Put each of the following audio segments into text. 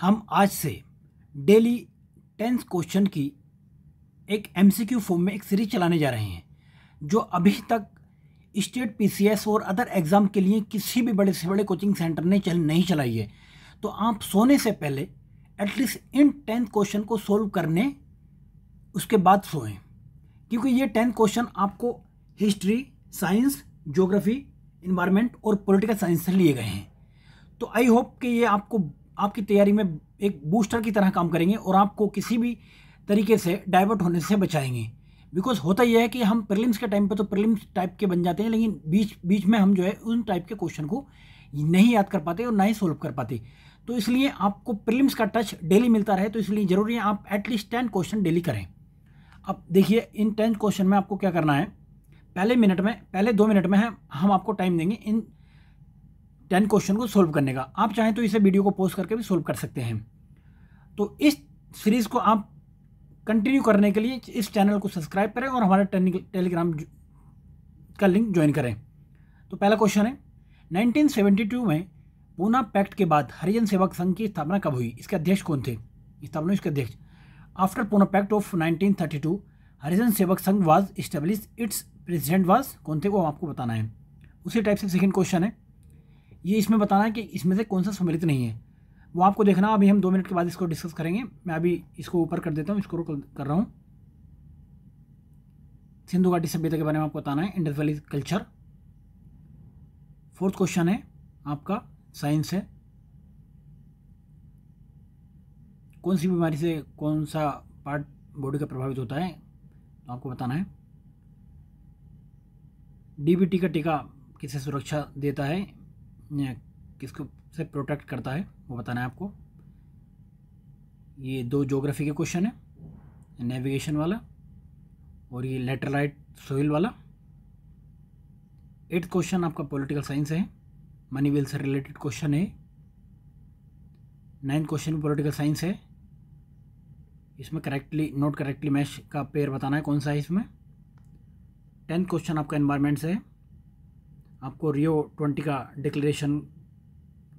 हम आज से डेली टेंथ क्वेश्चन की एक एम फॉर्म में एक सीरीज चलाने जा रहे हैं जो अभी तक स्टेट पीसीएस और अदर एग्ज़ाम के लिए किसी भी बड़े से बड़े कोचिंग सेंटर ने चल नहीं चलाई है तो आप सोने से पहले एटलीस्ट इन टेंथ क्वेश्चन को सोल्व करने उसके बाद सोएं क्योंकि ये टेंथ क्वेश्चन आपको हिस्ट्री साइंस जोग्राफी इन्वायरमेंट और पॉलिटिकल साइंस से लिए गए हैं तो आई होप कि ये आपको आपकी तैयारी में एक बूस्टर की तरह काम करेंगे और आपको किसी भी तरीके से डाइवर्ट होने से बचाएंगे बिकॉज होता यह है कि हम प्रिलिम्स के टाइम पे तो प्रिलिम्स टाइप के बन जाते हैं लेकिन बीच बीच में हम जो है उन टाइप के क्वेश्चन को नहीं याद कर पाते और ना ही सोल्व कर पाते तो इसलिए आपको प्रिलिम्स का टच डेली मिलता रहे तो इसलिए ज़रूरी है आप एटलीस्ट टेन क्वेश्चन डेली करें अब देखिए इन टेन क्वेश्चन में आपको क्या करना है पहले मिनट में पहले दो मिनट में हम आपको टाइम देंगे इन टेन क्वेश्चन को सोल्व करने का आप चाहें तो इसे वीडियो को पोस्ट करके भी सोल्व कर सकते हैं तो इस सीरीज़ को आप कंटिन्यू करने के लिए इस चैनल को सब्सक्राइब करें और हमारे टेलीग्राम का लिंक ज्वाइन करें तो पहला क्वेश्चन है 1972 में पूना पैक्ट के बाद हरिजन सेवक संघ की स्थापना कब हुई इसके अध्यक्ष कौन थे स्थापना इसके अध्यक्ष after Poona pact of 1932 Harijan Sevak Sangh was establish its president was कौन थे वो आपको बताना है उसी टाइप से सेकेंड क्वेश्चन है ये इसमें बताना है कि इसमें से कौन सा सम्मिलित नहीं है वो आपको देखना अभी हम दो मिनट के बाद इसको डिस्कस करेंगे मैं अभी इसको ऊपर कर देता हूँ इसको कर रहा हूँ सिंधु घाटी सभ्यता के बारे में आपको बताना है Indus valley culture fourth question है आपका साइंस है कौन सी बीमारी से कौन सा पार्ट बॉडी का प्रभावित होता है तो आपको बताना है डीबीटी का टीका किसे सुरक्षा देता है किसको से प्रोटेक्ट करता है वो बताना है आपको ये दो जोग्राफी के क्वेश्चन है नेविगेशन वाला और ये लेटरलाइट सोइल वाला एट्थ क्वेश्चन आपका पॉलिटिकल साइंस है मनी विल से रिलेटेड क्वेश्चन है नाइन्थ क्वेश्चन पॉलिटिकल साइंस है इसमें करेक्टली नॉट करेक्टली मैच का पेयर बताना है कौन सा है इसमें टेंथ क्वेश्चन आपका इन्वायरमेंट से है आपको रियो ट्वेंटी का डिक्लेरेशन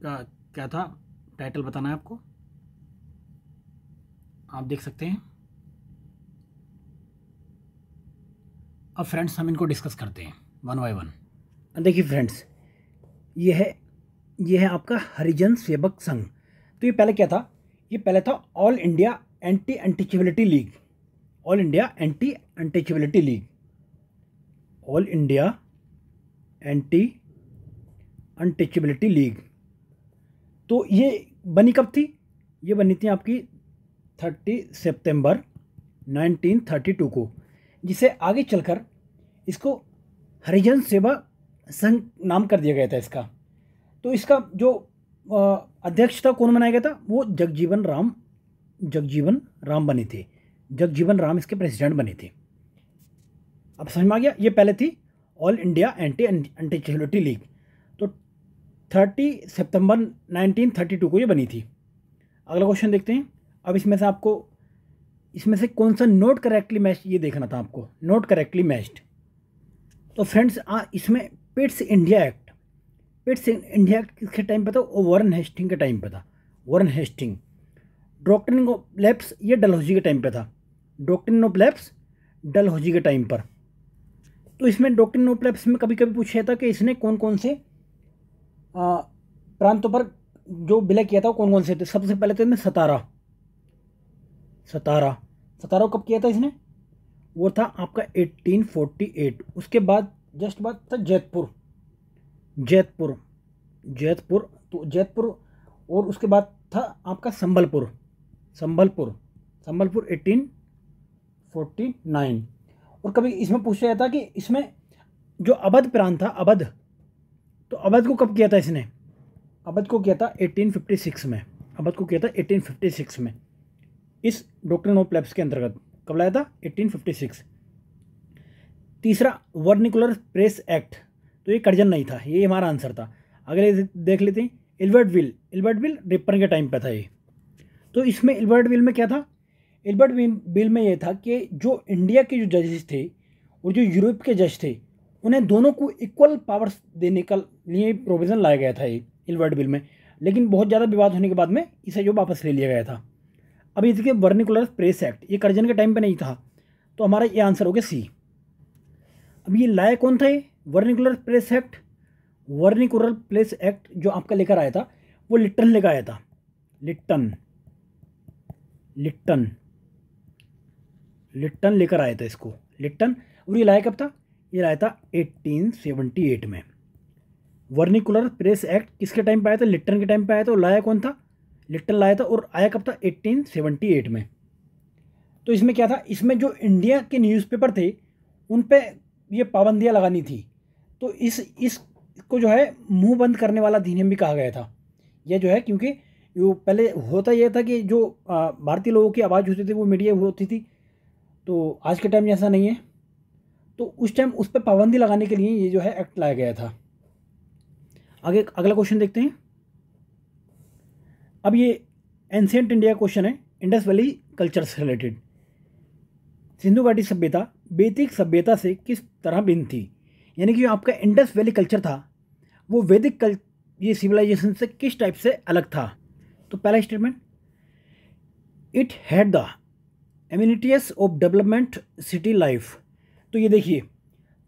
का क्या था टाइटल बताना है आपको आप देख सकते हैं अब फ्रेंड्स हम इनको डिस्कस करते हैं वन बाय वन देखिए फ्रेंड्स ये है ये है आपका हरिजन सेवक संघ तो ये पहले क्या था ये पहले था all India anti untouchability league all India anti untouchability league all India anti untouchability league तो ये बनी कब थी ये बनी थी आपकी थर्टी सितंबर 1932 को जिसे आगे चलकर इसको हरिजन सेवा संघ नाम कर दिया गया था इसका तो इसका जो अध्यक्ष था कौन बनाया गया था वो जगजीवन राम जगजीवन राम बने थे जगजीवन राम इसके प्रेसिडेंट बने थे अब समझ में आ गया ये पहले थी ऑल इंडिया एंटी एंटी चेलोटी लीग तो 30 सितंबर 1932 को ये बनी थी अगला क्वेश्चन देखते हैं अब इसमें से आपको इसमें से कौन सा नोट करेक्टली मैच ये देखना था आपको नोट करेक्टली मैच्ड तो फ्रेंड्स इसमें Pitt's India act Pitt's India act किसके टाइम पर था वो वर्न हेस्टिंग के टाइम पर था वर्न हेस्टिंग डॉक्टर लेप्स ये डलहौजी के टाइम पर था डॉक्टरिन ऑफ लैप्स डलहौजी के टाइम पर तो इसमें डॉक्टर नोप्लेप्स में कभी कभी पूछा था कि इसने कौन कौन से प्रांतों पर जो विलय किया था वो कौन कौन से थे सबसे पहले तो इसने सतारा सतारा सतारा कब किया था इसने वो था आपका 1848 उसके बाद जस्ट बाद था जैतपुर जैतपुर जैतपुर तो जैतपुर और उसके बाद था आपका संबलपुर संबलपुर संबलपुर 1849 और कभी इसमें पूछा जाता कि इसमें जो अवध प्रांत था अवध तो अवध को कब किया था इसने अवध को किया था 1856 में अवध को किया था 1856 में इस डॉक्टर नो प्लेप्स के अंतर्गत कब लाया था 1856 तीसरा वर्निकुलर प्रेस एक्ट तो ये कर्जन नहीं था ये हमारा आंसर था अगले देख लेते हैं Ilbert bill Ilbert bill Ripon के टाइम पर था ये तो इसमें इल्बर्ट विल में क्या था एल्बर्ट बिल में यह था कि जो इंडिया के जो जजेस थे और जो यूरोप के जज थे उन्हें दोनों को इक्वल पावर्स देने का लिए प्रोविज़न लाया गया था ये एल्बर्ट बिल में लेकिन बहुत ज़्यादा विवाद होने के बाद में इसे जो वापस ले लिया गया था अब इसके वर्निकुलर प्रेस एक्ट ये कर्जन के टाइम पर नहीं था तो हमारा ये आंसर हो गया सी अब ये लाया कौन था ये vernacular press act vernacular press act जो आपका लेकर आया था वो लिट्टन लेकर आया था लिट्टन लिट्टन लिट्टन लेकर आया था इसको लिट्टन और ये लाया कब था ये लाया था 1878 में वर्निकुलर प्रेस एक्ट किसके टाइम पर आया था लिट्टन के टाइम पर आया था और लाया कौन था लिट्टन लाया था और आया कब था 1878 में तो इसमें क्या था इसमें जो इंडिया के न्यूज़पेपर थे उन पर ये पाबंदियाँ लगानी थी तो इस इसको जो है मुंह बंद करने वाला अधिनियम भी कहा गया था यह जो है क्योंकि वो पहले होता यह था कि जो भारतीय लोगों की आवाज़ होती थी वो मीडिया होती थी तो आज के टाइम ऐसा नहीं है तो उस टाइम उस पर पाबंदी लगाने के लिए ये जो है एक्ट लाया गया था आगे अगला क्वेश्चन देखते हैं अब ये एंशियंट इंडिया क्वेश्चन है इंडस वैली कल्चर से रिलेटेड सिंधु घाटी सभ्यता वैदिक सभ्यता से किस तरह भिन्न थी यानी कि जो आपका इंडस वैली कल्चर था वो वैदिक कल ये सिविलाइजेशन से किस टाइप से अलग था तो पहला statement it had the amenities of development city life तो ये देखिए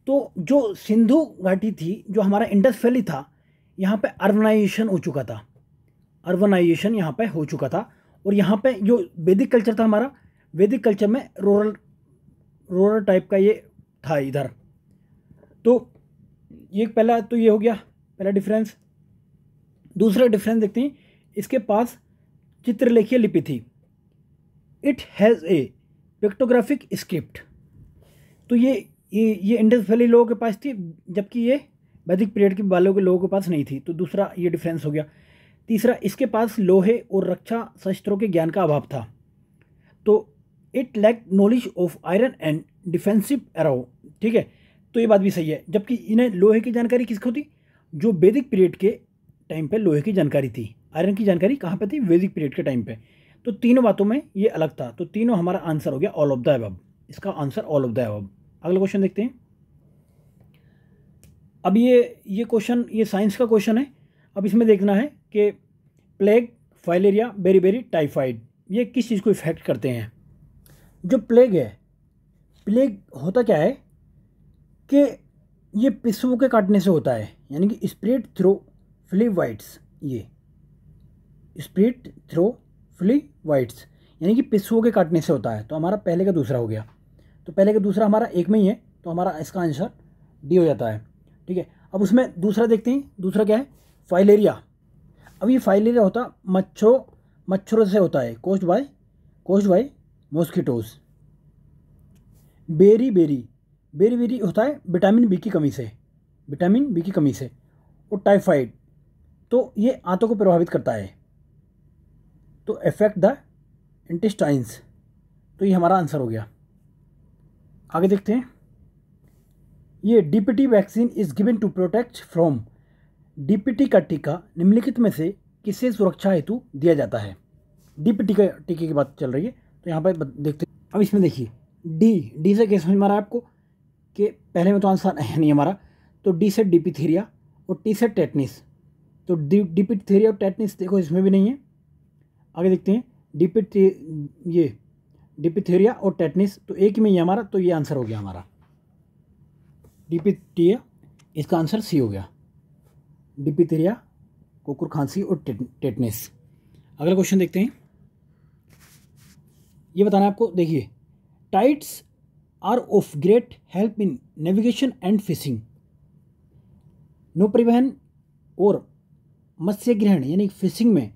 तो जो सिंधु घाटी थी जो हमारा इंडस वैली था यहाँ पे अर्बनाइजेशन हो चुका था अर्बनाइजेशन यहाँ पे हो चुका था और यहाँ पे जो वैदिक कल्चर था हमारा वैदिक कल्चर में रूरल रूरल टाइप का ये था इधर तो ये पहला तो ये हो गया पहला डिफरेंस दूसरा डिफरेंस देखते हैं इसके पास चित्रलेखीय लिपि थी it has a pictographic script तो ये ये ये इंडस वैली लोगों के पास थी जबकि ये वैदिक पीरियड के बालों के लोगों के पास नहीं थी तो दूसरा ये डिफरेंस हो गया तीसरा इसके पास लोहे और रक्षा शस्त्रों के ज्ञान का अभाव था तो it lack knowledge of iron and defensive arrow ठीक है तो ये बात भी सही है जबकि इन्हें लोहे की जानकारी किसको थी जो वैदिक पीरियड के टाइम पर लोहे की जानकारी थी आयरन की जानकारी कहाँ पर थी वैदिक पीरियड के टाइम पर तो तीनों बातों में ये अलग था तो तीनों हमारा आंसर हो गया ऑल ऑफ द एवब इसका answer all of the above अगला क्वेश्चन देखते हैं अब ये ये क्वेश्चन ये साइंस का क्वेश्चन है अब इसमें देखना है कि plague filaria beriberi typhoid ये किस चीज़ को इफेक्ट करते हैं जो प्लेग है प्लेग होता क्या है कि ये पिस्सों के काटने से होता है यानी कि स्प्रेड थ्रो फ्लिप वाइट्स ये स्प्रेड थ्रो फ्ली वाइट्स यानी कि पिस्सुओं के काटने से होता है तो हमारा पहले का दूसरा हो गया तो पहले का दूसरा हमारा एक में ही है तो हमारा इसका आंसर डी हो जाता है ठीक है अब उसमें दूसरा देखते हैं दूसरा क्या है फाइलेरिया अब ये फाइलेरिया होता मच्छरों मच्छरों से होता है caused by caused by mosquitoes berry berry berry beriberi होता है विटामिन बी की कमी से विटामिन बी की कमी से और टाइफाइड तो ये आंतों को प्रभावित करता है तो अफेक्ट द इंटेस्टाइंस तो ये हमारा आंसर हो गया आगे देखते हैं ये DPT vaccine is given to protect from DPT का टीका निम्नलिखित में से किसे सुरक्षा हेतु दिया जाता है डीपीटी का टीके की बात चल रही है तो यहाँ पर देखते अब इसमें देखिए डी डी से क्या समझ में आ रहा है आपको कि पहले में तो आंसर है नहीं हमारा तो डी से डिपीथीरिया और टी से टेटनिस तो डी डिपीथीरिया और टेटनिस देखो इसमें भी नहीं है आगे देखते हैं डिपिथे ये डिपिथेरिया और टेटनिस तो एक में ही हमारा तो ये आंसर हो गया हमारा डिपिथिया इसका आंसर सी हो गया डिपिथेरिया कुकुर खांसी और टेटनिस अगला क्वेश्चन देखते हैं ये बताना है आपको देखिए tides are of great help in navigation and fishing परिवहन और मत्स्य ग्रहण यानी फिशिंग में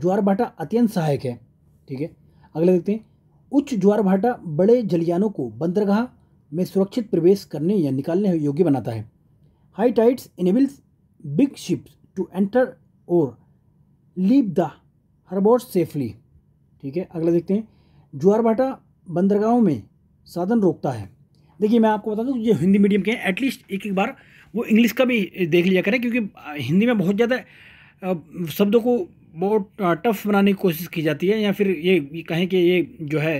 ज्वार भाटा अत्यंत सहायक है ठीक है अगला देखते हैं उच्च ज्वार भाटा बड़े जलियानों को बंदरगाह में सुरक्षित प्रवेश करने या निकालने योग्य बनाता है high tides enables big ships to enter और लीव द हर्बोर्ट सेफली ठीक है अगला देखते हैं ज्वार भाटा बंदरगाहों में साधन रोकता है देखिए मैं आपको बता दूँ जो हिंदी मीडियम के हैं एटलीस्ट एक एक बार वो इंग्लिश का भी देख लिया करें क्योंकि हिंदी में बहुत ज़्यादा शब्दों को बहुत टफ़ बनाने की कोशिश की जाती है या फिर ये कहें कि ये जो है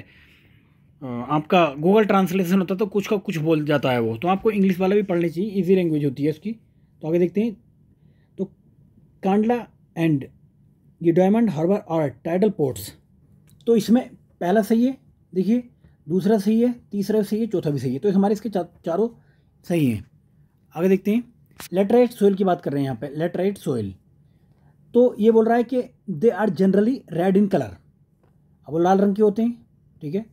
आपका गूगल ट्रांसलेशन होता है तो कुछ का कुछ बोल जाता है वो तो आपको इंग्लिश वाला भी पढ़नी चाहिए इजी लैंग्वेज होती है उसकी तो आगे देखते हैं तो कांडला एंड ये डायमंड हार्बर और टाइडल पोर्ट्स तो इसमें पहला सही है देखिए दूसरा सही है तीसरा भी सही है चौथा भी सही है तो हमारे इसके चा, चारों सही हैं आगे देखते हैं लेटराइट सोइल की बात कर रहे हैं यहाँ पे लेटराइट सोइल तो ये बोल रहा है कि they are generally red in colour अब वो लाल रंग के होते हैं ठीक है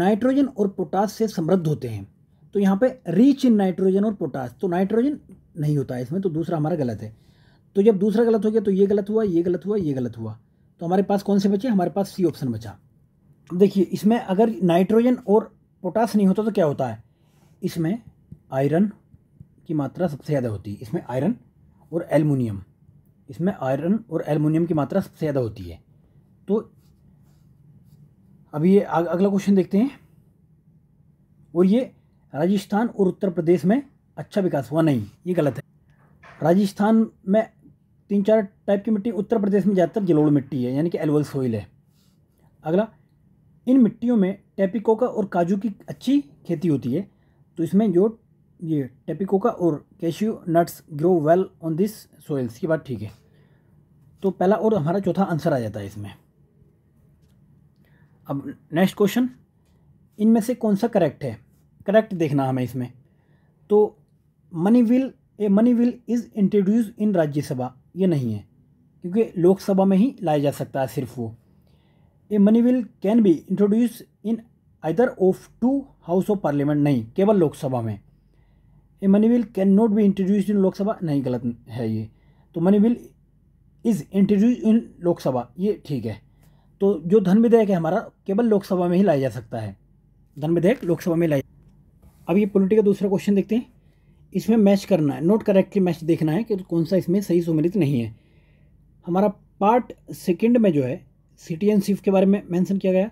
नाइट्रोजन और पोटास से समृद्ध होते हैं तो यहाँ पे रिच इन नाइट्रोजन और पोटास तो नाइट्रोजन नहीं होता है इसमें तो दूसरा हमारा गलत है तो जब दूसरा गलत हो गया तो ये गलत हुआ ये गलत हुआ ये गलत हुआ तो हमारे पास कौन से बचे हमारे पास सी ऑप्शन बचा देखिए इसमें अगर नाइट्रोजन और पोटास नहीं होता तो क्या होता है इसमें आयरन की मात्रा सबसे ज़्यादा होती है इसमें आयरन और एलमिनियम इसमें आयरन और एलमिनियम की मात्रा सबसे ज़्यादा होती है तो अभी ये अगला क्वेश्चन देखते हैं और ये राजस्थान और उत्तर प्रदेश में अच्छा विकास हुआ नहीं ये गलत है राजस्थान में तीन चार टाइप की मिट्टी उत्तर प्रदेश में ज़्यादातर जलोड़ मिट्टी है यानी कि एलवल सोइल है अगला इन मिट्टियों में टेपिकोका और काजू की अच्छी खेती होती है तो इसमें जो ये टेपिकोका और cashew nuts grow well on this soils की बात ठीक है तो पहला और हमारा चौथा आंसर आ जाता है इसमें अब नेक्स्ट क्वेश्चन इनमें से कौन सा करेक्ट है करेक्ट देखना हमें इसमें तो money bill a money bill is introduce in Rajya Sabha ये नहीं है क्योंकि लोकसभा में ही लाया जा सकता है सिर्फ वो a money bill can be introduce in either of two house of parliament नहीं केवल लोकसभा में a money bill can not be introduce in Lok Sabha नहीं गलत है ये तो money bill is introduce in Lok Sabha ये ठीक है तो जो धन विधेयक है हमारा केवल लोकसभा में ही लाया जा सकता है धन विधेयक लोकसभा में लाया अब ये पोलिटिकल दूसरा क्वेश्चन देखते हैं इसमें मैच करना है नोट करेक्टली मैच देखना है कि कौन सा इसमें सही सुमिलित नहीं है हमारा पार्ट सेकंड में जो है सिटी एंड सिफ के बारे में मेंशन किया गया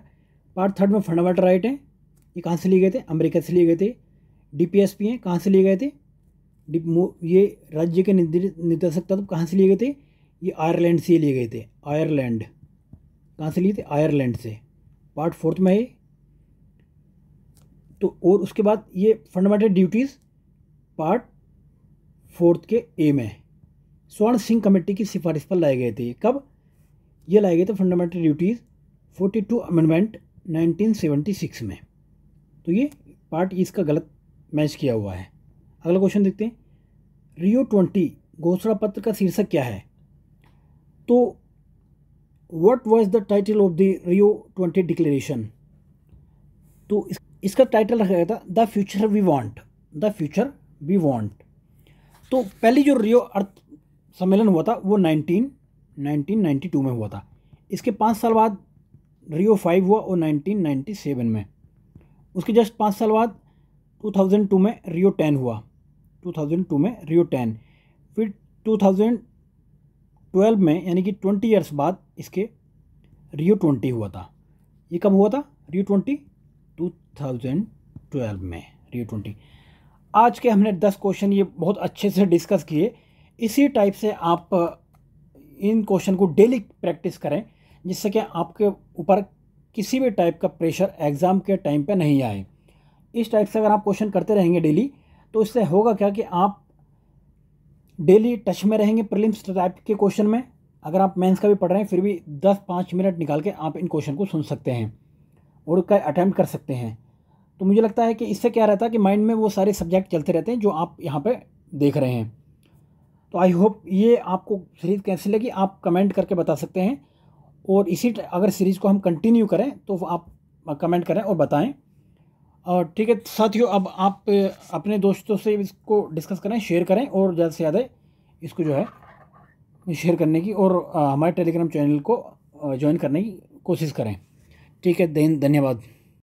पार्ट थर्ड में फंडामेंटल राइट है ये कहाँ से लिए गए थे अमेरिका से लिए गए थे डीपीएसपी हैं कहाँ से लिए गए थे ये राज्य के निर्देशक तत्व कहाँ से लिए गए थे ये आयरलैंड से लिए गए थे आयरलैंड कहाँ से लिए थे आयरलैंड से पार्ट फोर्थ में है तो और उसके बाद ये फंडामेंटल ड्यूटीज़ पार्ट फोर्थ के ए में स्वर्ण सिंह कमेटी की सिफारिश पर लाए गए थे कब ये लाए गए थे fundamental duties forty two amendment nineteen seventy six में तो ये पार्ट इसका गलत मैच किया हुआ है अगला क्वेश्चन देखते हैं रियो ट्वेंटी घोषणा पत्र का शीर्षक क्या है तो what was the title of the Rio twenty declaration तो इस, इसका टाइटल रखा गया था the future we want the future we want तो पहली जो रियो अर्थ सम्मेलन हुआ था वो नाइनटीन नाइनटीन नाइन्टी टू में हुआ था इसके पाँच साल बाद रियो फाइव हुआ और नाइनटीन नाइन्टी सेवन में उसके जस्ट पाँच साल बाद 2002 में रियो टेन हुआ 2002 में रियो टेन फिर 2012 में यानी कि 20 इयर्स बाद इसके रियो 20 हुआ था ये कब हुआ था रियो 20 2012 में रियो 20 आज के हमने 10 क्वेश्चन ये बहुत अच्छे से डिस्कस किए इसी टाइप से आप इन क्वेश्चन को डेली प्रैक्टिस करें जिससे कि आपके ऊपर किसी भी टाइप का प्रेशर एग्ज़ाम के टाइम पे नहीं आए इस टाइप से अगर आप क्वेश्चन करते रहेंगे डेली तो इससे होगा क्या कि आप डेली टच में रहेंगे प्रिलिम्स टाइप के क्वेश्चन में अगर आप मेंस का भी पढ़ रहे हैं फिर भी दस पाँच मिनट निकाल के आप इन क्वेश्चन को सुन सकते हैं और उसका अटैम्प्ट कर सकते हैं तो मुझे लगता है कि इससे क्या रहता है कि माइंड में वो सारे सब्जेक्ट चलते रहते हैं जो आप यहाँ पर देख रहे हैं तो आई होप ये आपको सीरीज़ कैसी लगी आप कमेंट करके बता सकते हैं और इसी अगर सीरीज़ को हम कंटिन्यू करें तो आप कमेंट करें और बताएं और ठीक है साथियों अब आप अपने दोस्तों से इसको डिस्कस करें शेयर करें और ज़्यादा से ज़्यादा इसको जो है शेयर करने की और हमारे टेलीग्राम चैनल को ज्वाइन करने की कोशिश करें ठीक है धन्यवाद